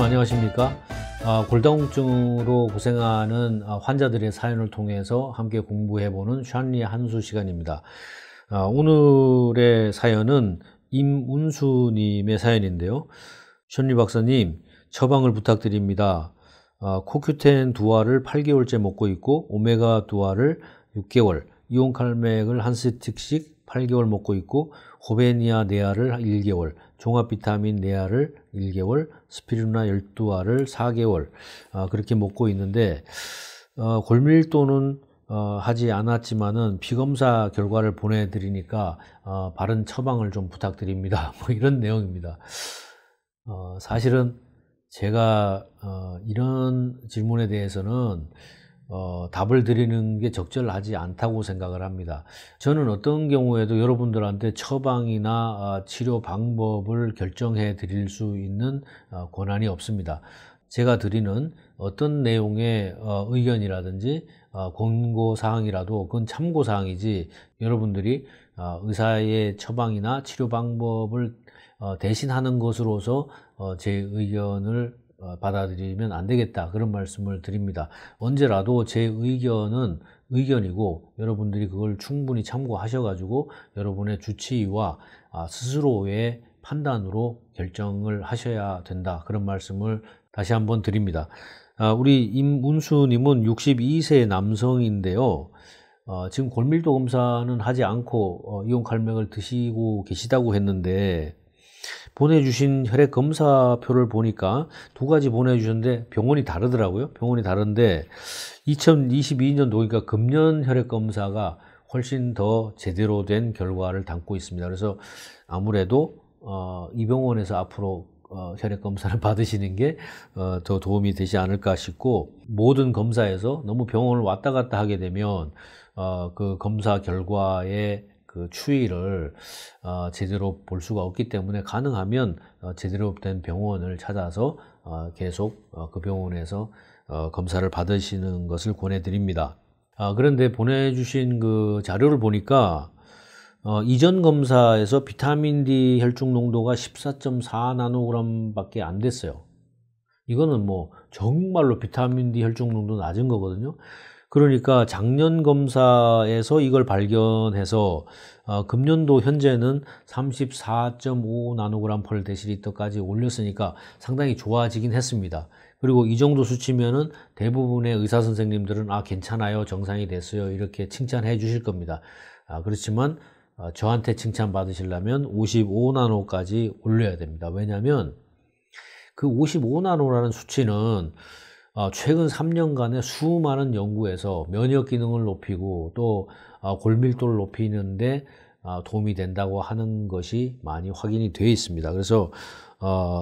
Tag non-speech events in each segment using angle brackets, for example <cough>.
여러분 안녕하십니까 아, 골다공증으로 고생하는 아, 환자들의 사연을 통해서 함께 공부해보는 샨리 한수 시간입니다 아, 오늘의 사연은 임운수님의 사연인데요 샨리 박사님 처방을 부탁드립니다 아, 코큐텐 두 알을 8개월째 먹고 있고 오메가 두 알을 6개월 이온칼맥을 한 스틱씩 8개월 먹고 있고 호베니아 네알를 1개월, 종합 비타민 네알를 1개월, 스피루나 12알을 4개월 아, 그렇게 먹고 있는데 어, 골밀도는 어, 하지 않았지만은 피검사 결과를 보내드리니까 어, 바른 처방을 좀 부탁드립니다. <laughs> 뭐 이런 내용입니다. 어, 사실은 제가 어, 이런 질문에 대해서는 어, 답을 드리는 게 적절하지 않다고 생각을 합니다. 저는 어떤 경우에도 여러분들한테 처방이나 아, 치료 방법을 결정해 드릴 수 있는 어, 권한이 없습니다. 제가 드리는 어떤 내용의 어, 의견이라든지 어, 권고 사항이라도 그건 참고 사항이지 여러분들이 의사의 처방이나 치료 방법을 대신하는 것으로서 제 의견을 어, 받아들이면 안 되겠다 그런 말씀을 드립니다. 언제라도 제 의견은 의견이고 여러분들이 그걸 충분히 참고하셔가지고 여러분의 주치의와 아, 스스로의 판단으로 결정을 하셔야 된다 그런 말씀을 다시 한번 드립니다. 아, 우리 임문수님은 62세 남성인데요. 어, 지금 골밀도 검사는 하지 않고 어, 이온 갈맥을 드시고 계시다고 했는데 보내주신 혈액 검사표를 보니까 두 가지 보내주셨는데 병원이 다르더라고요. 병원이 다른데 2022년도 그러니까 금년 혈액 검사가 훨씬 더 제대로 된 결과를 담고 있습니다. 그래서 아무래도 어, 이 병원에서 앞으로 어, 혈액 검사를 <laughs> 받으시는 게더 어, 도움이 되지 않을까 싶고 모든 검사에서 너무 병원을 왔다 갔다 하게 되면 어, 그 검사 결과에 그추위를 어, 제대로 볼 수가 없기 때문에 가능하면 어, 제대로 된 병원을 찾아서 어, 계속 어, 그 병원에서 어, 검사를 받으시는 것을 권해드립니다. 아, 그런데 보내주신 그 자료를 보니까 어, 이전 검사에서 비타민 D 혈중 농도가 14.4 나노그램밖에 안 됐어요. 이거는 뭐 정말로 비타민 D 혈중 농도 낮은 거거든요. 그러니까 작년 검사에서 이걸 발견해서 어, 금년도 현재는 34.5 나노그램 펄 데시리터까지 올렸으니까 상당히 좋아지긴 했습니다. 그리고 이 정도 수치면은 대부분의 의사 선생님들은 아 괜찮아요 정상이 됐어요 이렇게 칭찬해 주실 겁니다. 아, 그렇지만 어, 저한테 칭찬 받으시려면 55 나노까지 올려야 됩니다. 왜냐하면 그 55 나노라는 수치는 아, 최근 3년간의 수많은 연구에서 면역 기능을 높이고 또 아, 골밀도를 높이는데 아, 도움이 된다고 하는 것이 많이 확인이 되어 있습니다. 그래서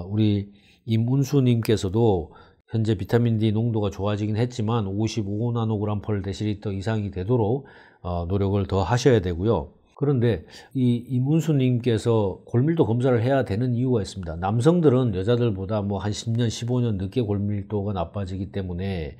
우리 임운수님께서도 현재 비타민 D 농도가 좋아지긴 했지만 55나노그램 펄 데시리터 이상이 되도록 어, 노력을 더 하셔야 되고요. 그런데 이 이문수님께서 골밀도 검사를 해야 되는 이유가 있습니다. 남성들은 여자들보다 뭐 한 10년, 15년 늦게 골밀도가 나빠지기 때문에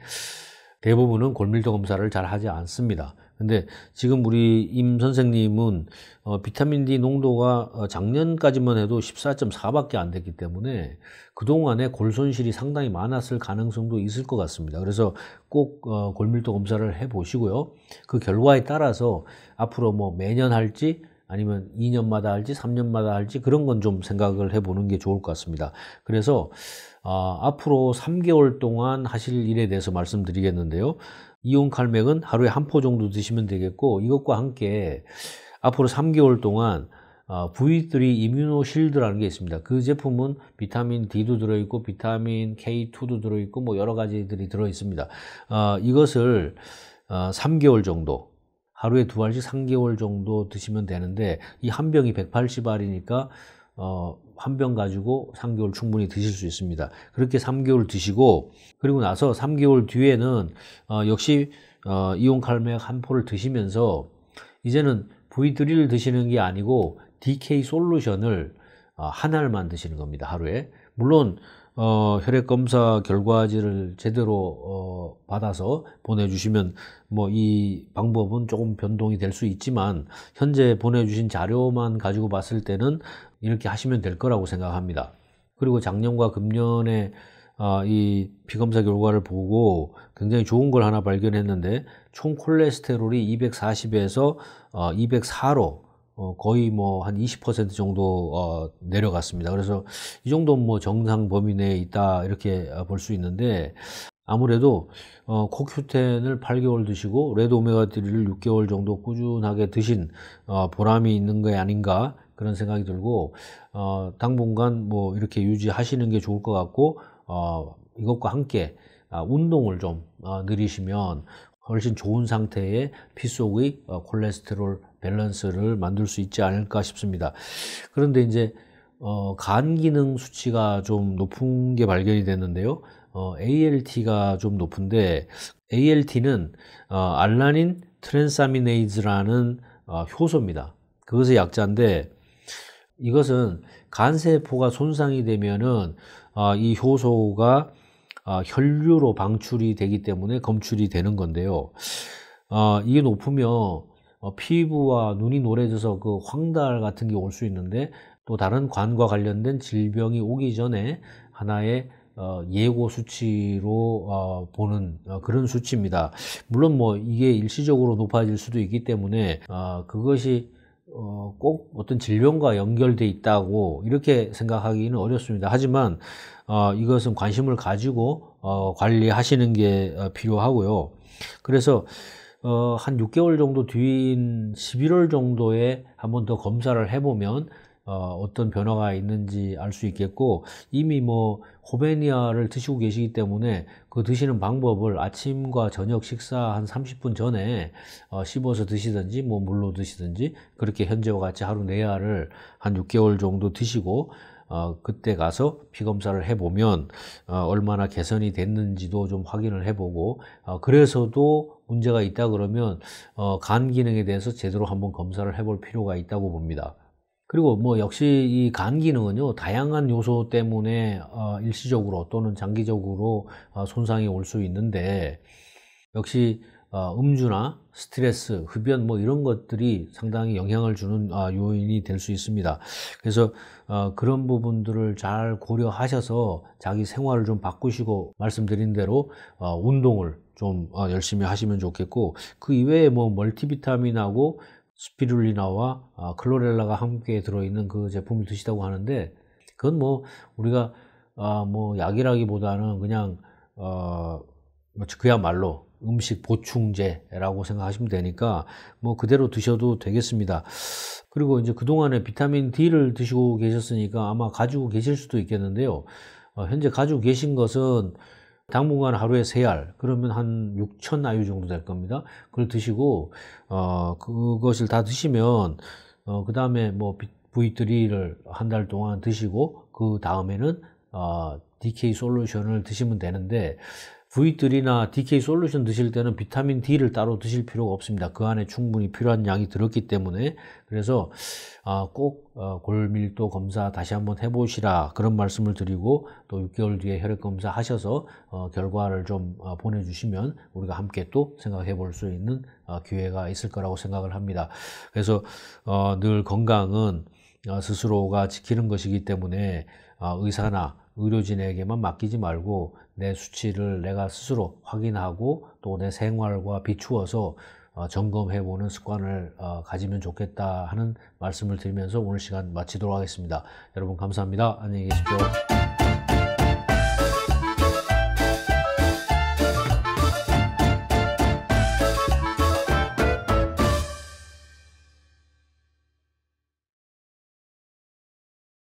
대부분은 골밀도 검사를 잘 하지 않습니다. 근데 지금 우리 임 선생님은 어, 비타민 D 농도가 어, 작년까지만 해도 14.4밖에 안 됐기 때문에 그동안에 골 손실이 상당히 많았을 가능성도 있을 것 같습니다. 그래서 꼭 어, 골밀도 검사를 해 보시고요. 그 결과에 따라서 앞으로 뭐 매년 할지 아니면 2년마다 할지 3년마다 할지 그런 건 좀 생각을 해보는 게 좋을 것 같습니다. 그래서 어, 앞으로 3개월 동안 하실 일에 대해서 말씀드리겠는데요. 이온칼맥은 하루에 한 포 정도 드시면 되겠고 이것과 함께 앞으로 3개월 동안 V3 어, 이뮤노실드라는 게 있습니다. 그 제품은 비타민 D도 들어있고 비타민 K2도 들어있고 뭐 여러 가지들이 들어있습니다. 어, 이것을 3개월 어, 정도 하루에 두 알씩 3개월 정도 드시면 되는데 이 한 병이 180알이니까 어, 한병 가지고 3개월 충분히 드실 수 있습니다. 그렇게 3개월 드시고 그리고 나서 3개월 뒤에는 어, 역시 어, 이온칼맥 한 포를 드시면서 이제는 V3를 드시는 게 아니고 DK 솔루션을 어, 한 알만 드시는 겁니다. 하루에 물론 어, 혈액 검사 결과지를 제대로 어, 받아서 보내주시면 뭐 이 방법은 조금 변동이 될 수 있지만 현재 보내주신 자료만 가지고 봤을 때는 이렇게 하시면 될 거라고 생각합니다. 그리고 작년과 금년에 아, 이 피검사 결과를 보고 굉장히 좋은 걸 하나 발견했는데 총 콜레스테롤이 240에서 204로 어, 어, 거의 뭐 한 20% 정도 어, 내려갔습니다. 그래서 이 정도는 뭐 정상 범위 내에 있다 이렇게 어, 볼수 있는데 아무래도 어, 코큐텐을 8개월 드시고 레드 오메가 3를 6개월 정도 꾸준하게 드신 어, 보람이 있는 게 아닌가 그런 생각이 들고 어, 당분간 뭐 이렇게 유지하시는 게 좋을 것 같고 어, 이것과 함께 아, 운동을 좀 어, 늘리시면 훨씬 좋은 상태의 피 속의 어, 콜레스테롤 밸런스를 만들 수 있지 않을까 싶습니다. 그런데 이제 어, 간 기능 수치가 좀 높은 게 발견이 됐는데요. 어, ALT가 좀 높은데 ALT는 어, 알라닌 트랜사미네이즈라는 어, 효소입니다. 그것의 약자인데 이것은 간세포가 손상이 되면은 어, 이 효소가 어, 혈류로 방출이 되기 때문에 검출이 되는 건데요. 어, 이게 높으면 어, 피부와 눈이 노래져서 그 황달 같은 게 올 수 있는데 또 다른 관과 관련된 질병이 오기 전에 하나의 어, 예고 수치로 어, 보는 어, 그런 수치입니다. 물론 뭐 이게 일시적으로 높아질 수도 있기 때문에 아, 그것이 어, 꼭 어떤 질병과 연결돼 있다고 이렇게 생각하기는 어렵습니다. 하지만 어, 이것은 관심을 가지고 어, 관리하시는 게 필요하고요. 그래서 어, 한 6개월 정도 뒤인 11월 정도에 한 번 더 검사를 해보면 어, 어떤 변화가 있는지 알 수 있겠고 이미 뭐 호베니아를 드시고 계시기 때문에 그 드시는 방법을 아침과 저녁 식사 한 30분 전에 어, 씹어서 드시든지 뭐 물로 드시든지 그렇게 현재와 같이 하루 내야를 한 6개월 정도 드시고 어, 그때 가서 피검사를 해보면 어, 얼마나 개선이 됐는지도 좀 확인을 해보고 어, 그래서도 문제가 있다 그러면 어, 간 기능에 대해서 제대로 한번 검사를 해볼 필요가 있다고 봅니다. 그리고 뭐 역시 이 간 기능은요 다양한 요소 때문에 어, 일시적으로 또는 장기적으로 어, 손상이 올 수 있는데 역시 어, 음주나 스트레스, 흡연 뭐 이런 것들이 상당히 영향을 주는 아, 요인이 될 수 있습니다. 그래서 어, 그런 부분들을 잘 고려하셔서 자기 생활을 좀 바꾸시고 말씀드린 대로 어, 운동을 좀 어, 열심히 하시면 좋겠고 그 이외에 뭐 멀티비타민하고 스피룰리나와 클로렐라가 함께 들어있는 그 제품을 드시다고 하는데 그건 뭐 우리가 뭐 약이라기보다는 그냥 어 그야말로 음식 보충제라고 생각하시면 되니까 뭐 그대로 드셔도 되겠습니다. 그리고 이제 그동안에 비타민 D를 드시고 계셨으니까 아마 가지고 계실 수도 있겠는데요. 어, 현재 가지고 계신 것은 당분간 하루에 세알 그러면 한 6천 아유 정도 될 겁니다. 그걸 드시고 어, 그것을 다 드시면 어, 그 다음에 뭐 V3를 한 달 동안 드시고 그 다음에는 어, DK 솔루션을 드시면 되는데 V3나 DK 솔루션 드실 때는 비타민 D를 따로 드실 필요가 없습니다. 그 안에 충분히 필요한 양이 들었기 때문에 그래서 아, 꼭 어, 골밀도 검사 다시 한번 해보시라 그런 말씀을 드리고 또 6개월 뒤에 혈액 검사 하셔서 어, 결과를 좀 어, 보내주시면 우리가 함께 또 생각해 볼 수 있는 기회가 있을 거라고 생각을 합니다. 그래서 늘 건강은 스스로가 지키는 것이기 때문에 의사나 의료진에게만 맡기지 말고 내 수치를 내가 스스로 확인하고 또 내 생활과 비추어서 어, 점검해보는 습관을 어, 가지면 좋겠다 하는 말씀을 드리면서 오늘 시간 마치도록 하겠습니다. 여러분 감사합니다. 안녕히 계십시오.